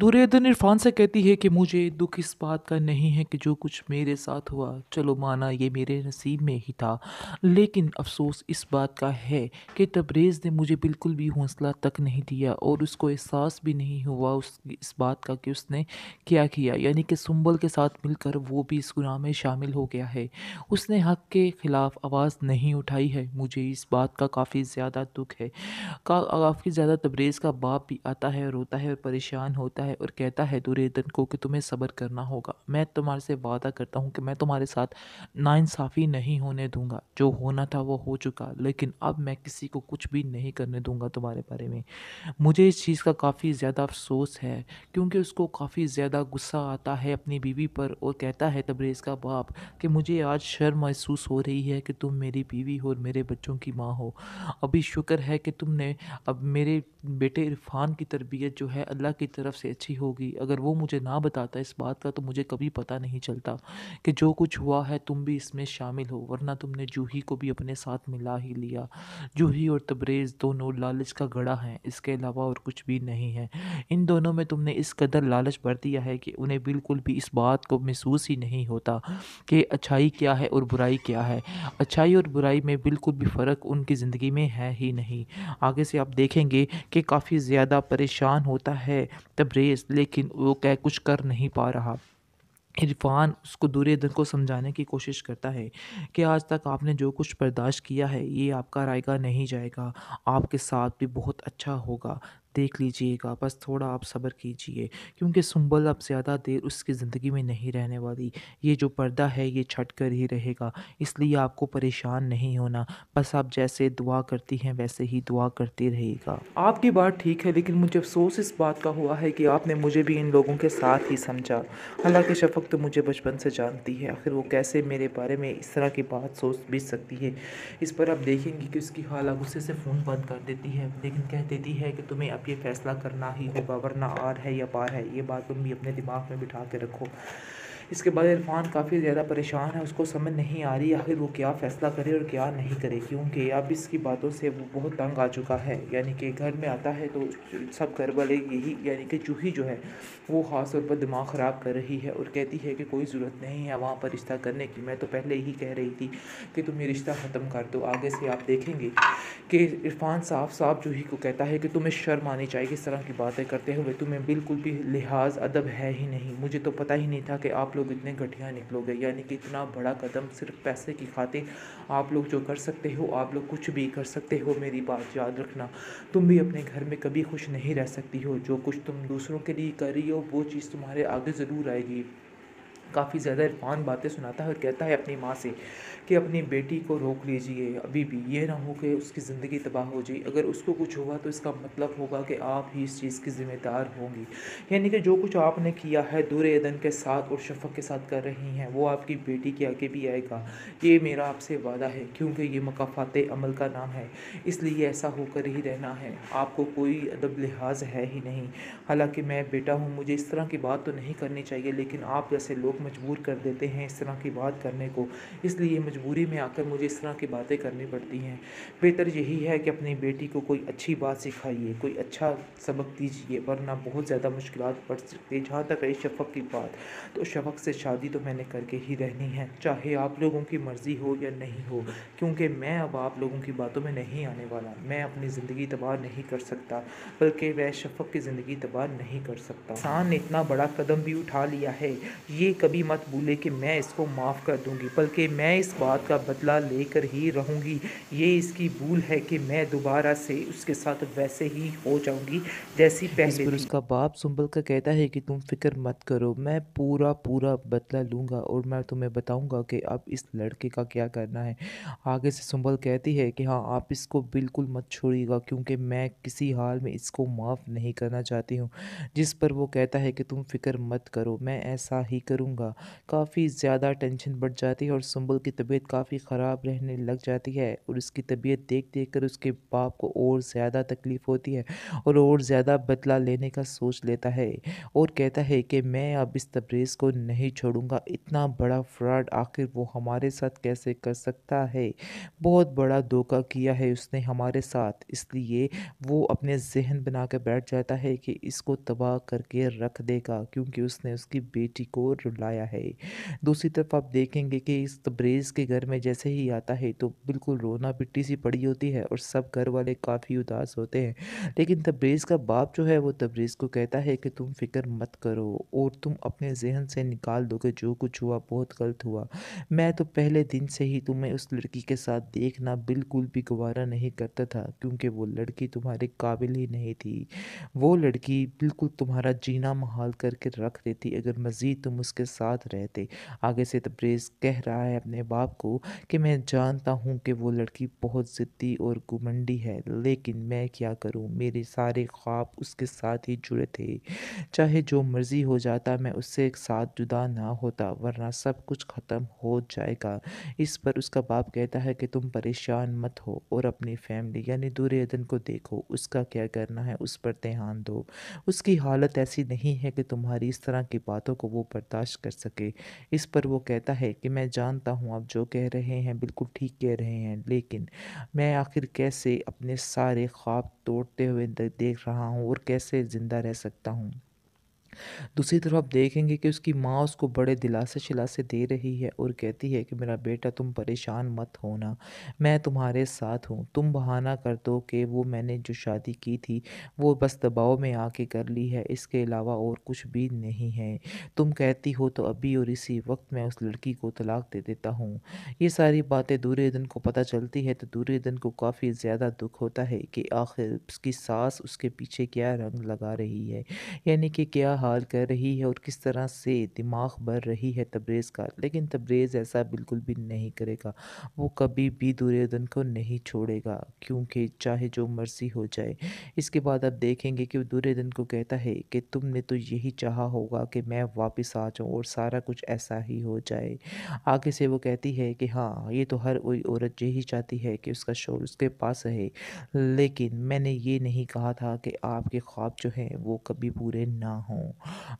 दुर्योधन इरफान से कहती है कि मुझे दुख इस बात का नहीं है कि जो कुछ मेरे साथ हुआ चलो माना ये मेरे नसीब में ही था लेकिन अफसोस इस बात का है कि तबरेज़ ने मुझे बिल्कुल भी हौसला तक नहीं दिया और उसको एहसास भी नहीं हुआ उस इस बात का कि उसने क्या किया यानी कि सुंबल के साथ मिलकर वो भी इस गुनाह में शामिल हो गया है उसने हक के ख़िलाफ़ आवाज़ नहीं उठाई है मुझे इस बात का काफ़ी ज़्यादा दुख है काफ़ी ज़्यादा तबरेज़ का बाप भी आता है रोता है और परेशान होता है है और कहता है दुर्योधन को कि तुम्हें सब्र करना होगा मैं तुम्हारे से वादा करता हूँ कि मैं तुम्हारे साथ नाइंसाफ़ी नहीं होने दूंगा जो होना था वो हो चुका लेकिन अब मैं किसी को कुछ भी नहीं करने दूंगा तुम्हारे बारे में मुझे इस चीज़ का काफ़ी ज़्यादा अफसोस है क्योंकि उसको काफ़ी ज़्यादा गुस्सा आता है अपनी बीवी पर और कहता है तब्रेज़ का बाप कि मुझे आज शर्म महसूस हो रही है कि तुम मेरी बीवी हो और मेरे बच्चों की माँ हो अभी शुक्र है कि तुमने अब मेरे बेटे इरफान की तरबियत जो है अल्लाह की तरफ से अच्छी होगी अगर वो मुझे ना बताता इस बात का तो मुझे कभी पता नहीं चलता कि जो कुछ हुआ है तुम भी इसमें शामिल हो वरना तुमने जूही को भी अपने साथ मिला ही लिया जूही और तब्रेज़ दोनों लालच का गड़ा है इसके अलावा और कुछ भी नहीं है इन दोनों में तुमने इस कदर लालच भर दिया है कि उन्हें बिल्कुल भी इस बात को महसूस ही नहीं होता कि अच्छाई क्या है और बुराई क्या है अच्छाई और बुराई में बिल्कुल भी फ़र्क उनकी ज़िंदगी में है ही नहीं आगे से आप देखेंगे कि काफ़ी ज़्यादा परेशान होता है तब रेस लेकिन वो क्या कुछ कर नहीं पा रहा इरफान उसको दूरे दिन को समझाने की कोशिश करता है कि आज तक आपने जो कुछ बर्दाश्त किया है ये आपका रायगा नहीं जाएगा आपके साथ भी बहुत अच्छा होगा देख लीजिएगा बस थोड़ा आप सब्र कीजिए क्योंकि सुंबल अब ज़्यादा देर उसकी ज़िंदगी में नहीं रहने वाली ये जो पर्दा है ये छट कर ही रहेगा इसलिए आपको परेशान नहीं होना बस आप जैसे दुआ करती हैं वैसे ही दुआ करते रहेगा आपकी बात ठीक है लेकिन मुझे अफसोस इस बात का हुआ है कि आपने मुझे भी इन लोगों के साथ ही समझा हालांकि शफक तो मुझे बचपन से जानती है आखिर वो कैसे मेरे बारे में इस तरह की बात सोच भी सकती है इस पर आप देखेंगे कि उसकी हालत गुस्से से फ़ोन बंद कर देती है लेकिन कह देती है कि तुम्हें अभी ये फैसला करना ही होगा वरना आर है या पार है ये बात तुम भी अपने दिमाग में बिठा के रखो इसके बाद इरफान काफ़ी ज़्यादा परेशान है उसको समझ नहीं आ रही आखिर वो क्या फ़ैसला करे और क्या नहीं करे क्योंकि अब इसकी बातों से वो बहुत तंग आ चुका है यानी कि घर में आता है तो सब घर वाले यही यानी कि चूही जो है वो ख़ास तौर पर दिमाग ख़राब कर रही है और कहती है कि कोई ज़रूरत नहीं है वहाँ पर रिश्ता करने की मैं तो पहले ही कह रही थी कि तुम ये रिश्ता ख़त्म कर दो आगे से आप देखेंगे कि इरफान साफ साफ जूही को कहता है कि तुम्हें शर्म आनी चाहिए इस तरह की बातें करते हुए तुम्हें बिल्कुल भी लिहाज अदब है ही नहीं मुझे तो पता ही नहीं था कि आप लोग इतने घटिया निकलोगे यानी कि इतना बड़ा कदम सिर्फ पैसे की खातिर आप लोग जो कर सकते हो आप लोग कुछ भी कर सकते हो मेरी बात याद रखना तुम भी अपने घर में कभी खुश नहीं रह सकती हो जो कुछ तुम दूसरों के लिए कर रही हो वो चीज़ तुम्हारे आगे ज़रूर आएगी काफ़ी ज़्यादा इरफान बातें सुनाता है और कहता है अपनी माँ से कि अपनी बेटी को रोक लीजिए अभी भी ये ना हो कि उसकी ज़िंदगी तबाह हो जाए अगर उसको कुछ हुआ तो इसका मतलब होगा कि आप ही इस चीज़ की ज़िम्मेदार होंगी यानी कि जो कुछ आपने किया है दूर एदन के साथ और शफक के साथ कर रही हैं वो आपकी बेटी के आगे भी आएगा ये मेरा आपसे वादा है क्योंकि ये मकाफात अमल का नाम है इसलिए ऐसा होकर ही रहना है आपको कोई अदब लिहाज है ही नहीं हालाँकि मैं बेटा हूँ मुझे इस तरह की बात तो नहीं करनी चाहिए लेकिन आप जैसे लोग मजबूर कर देते हैं इस तरह की बात करने को इसलिए मजबूरी में आकर मुझे इस तरह की बातें करनी पड़ती हैं बेहतर यही है कि अपनी बेटी को कोई अच्छी बात सिखाइए कोई अच्छा सबक दीजिए वरना बहुत ज़्यादा मुश्किल पड़ सकती है जहाँ तक रही शफक की बात तो शफक से शादी तो मैंने करके ही रहनी है चाहे आप लोगों की मर्ज़ी हो या नहीं हो क्योंकि मैं अब आप लोगों की बातों में नहीं आने वाला मैं अपनी ज़िंदगी तबाह नहीं कर सकता बल्कि वह शफक की ज़िंदगी तबाह नहीं कर सकता इंसान ने इतना बड़ा कदम भी उठा लिया है ये कभी मत भूले कि मैं इसको माफ़ कर दूंगी बल्कि मैं इस बात का बदला लेकर ही रहूंगी ये इसकी भूल है कि मैं दोबारा से उसके साथ वैसे ही हो जाऊंगी जैसी पहले पर उसका बाप सुंबल का कहता है कि तुम फिक्र मत करो मैं पूरा पूरा बदला लूँगा और मैं तुम्हें बताऊँगा कि अब इस लड़के का क्या करना है आगे से सुम्बल कहती है कि हाँ आप इसको बिल्कुल मत छोड़िएगा क्योंकि मैं किसी हाल में इसको माफ़ नहीं करना चाहती हूँ जिस पर वो कहता है कि तुम फिक्र मत करो मैं ऐसा ही करूँगा रहूँगा काफ़ी ज़्यादा टेंशन बढ़ जाती है और सुम्बुल की तबीयत काफ़ी ख़राब रहने लग जाती है और उसकी तबीयत देख देख कर उसके बाप को और ज़्यादा तकलीफ़ होती है और और ज़्यादा बदला लेने का सोच लेता है और कहता है कि मैं अब इस तब्रेज़ को नहीं छोड़ूंगा इतना बड़ा फ्रॉड आखिर वो हमारे साथ कैसे कर सकता है बहुत बड़ा धोखा किया है उसने हमारे साथ इसलिए वो अपने जहन बना कर बैठ जाता है कि इसको तबाह करके रख देगा क्योंकि उसने उसकी बेटी को रुला लाया है दूसरी तरफ आप देखेंगे कि इस तब्रेज़ के घर में जैसे ही आता है तो बिल्कुल रोना पिट्टी सी पड़ी होती है और सब घर वाले काफ़ी उदास होते हैं लेकिन तब्रेज़ का बाप जो है वो तब्रेज़ को कहता है कि तुम फिक्र मत करो और तुम अपने जहन से निकाल दो कि जो कुछ हुआ बहुत गलत हुआ मैं तो पहले दिन से ही तुम्हें उस लड़की के साथ देखना बिल्कुल भी गवारा नहीं करता था क्योंकि वो लड़की तुम्हारे काबिल ही नहीं थी वो लड़की बिल्कुल तुम्हारा जीना महाल करके रख देती अगर मज़ीद तुम उसके साथ रहते आगे से तब्रेज़ कह रहा है अपने बाप को कि मैं जानता हूँ कि वो लड़की बहुत ज़िद्दी और घुमंडी है लेकिन मैं क्या करूँ मेरे सारे ख्वाब उसके साथ ही जुड़े थे चाहे जो मर्ज़ी हो जाता मैं उससे एक साथ जुदा ना होता वरना सब कुछ ख़त्म हो जाएगा इस पर उसका बाप कहता है कि तुम परेशान मत हो और अपनी फैमिली यानी दुर्योधन को देखो उसका क्या करना है उस पर ध्यान दो उसकी हालत ऐसी नहीं है कि तुम्हारी इस तरह की बातों को वो बर्दाश्त कर सके इस पर वो कहता है कि मैं जानता हूँ आप जो कह रहे हैं बिल्कुल ठीक कह रहे हैं लेकिन मैं आखिर कैसे अपने सारे ख्वाब तोड़ते हुए देख रहा हूँ और कैसे ज़िंदा रह सकता हूँ दूसरी तरफ आप देखेंगे कि उसकी माँ उसको बड़े दिलासे शिलासे दे रही है और कहती है कि मेरा बेटा तुम परेशान मत होना मैं तुम्हारे साथ हूँ तुम बहाना कर दो कि वो मैंने जो शादी की थी वो बस दबाव में आके कर ली है इसके अलावा और कुछ भी नहीं है तुम कहती हो तो अभी और इसी वक्त मैं उस लड़की को तलाक दे देता हूँ ये सारी बातें दुर्योधन को पता चलती है तो दुर्योधन को काफ़ी ज़्यादा दुख होता है कि आखिर उसकी सास उसके पीछे क्या रंग लगा रही है यानी कि क्या हाल कर रही है और किस तरह से दिमाग भर रही है तब्रेज़ का लेकिन तब्रेज़ ऐसा बिल्कुल भी नहीं करेगा वो कभी भी दुर्योधन को नहीं छोड़ेगा क्योंकि चाहे जो मर्जी हो जाए इसके बाद आप देखेंगे कि दुर्योधन को कहता है कि तुमने तो यही चाहा होगा कि मैं वापस आ जाऊँ और सारा कुछ ऐसा ही हो जाए आगे से वो कहती है कि हाँ ये तो हर कोई औरत यही चाहती है कि उसका शोर उसके पास रहे लेकिन मैंने ये नहीं कहा था कि आपके ख्वाब जो हैं वो कभी पूरे ना हों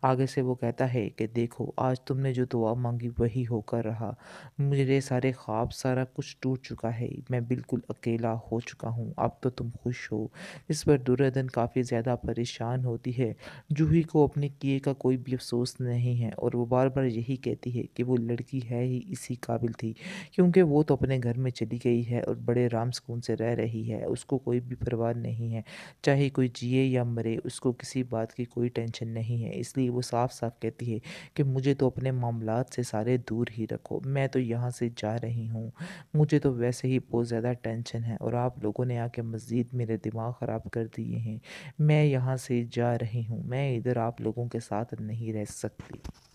आगे से वो कहता है कि देखो आज तुमने जो दुआ मांगी वही होकर रहा मेरे सारे ख्वाब सारा कुछ टूट चुका है मैं बिल्कुल अकेला हो चुका हूँ अब तो तुम खुश हो इस पर दुर्योधन काफ़ी ज़्यादा परेशान होती है जूही को अपने किए का कोई भी अफसोस नहीं है और वो बार बार यही कहती है कि वो लड़की है ही इसी काबिल थी क्योंकि वो तो अपने घर में चली गई है और बड़े आराम सुकून से रह रही है उसको कोई भी परवाह नहीं है चाहे कोई जिए या मरे उसको किसी बात की कोई टेंशन नहीं नहीं है इसलिए वो साफ साफ कहती है कि मुझे तो अपने मामला से सारे दूर ही रखो मैं तो यहाँ से जा रही हूँ मुझे तो वैसे ही बहुत ज़्यादा टेंशन है और आप लोगों ने आके मज़ीद मेरे दिमाग ख़राब कर दिए हैं मैं यहाँ से जा रही हूँ मैं इधर आप लोगों के साथ नहीं रह सकती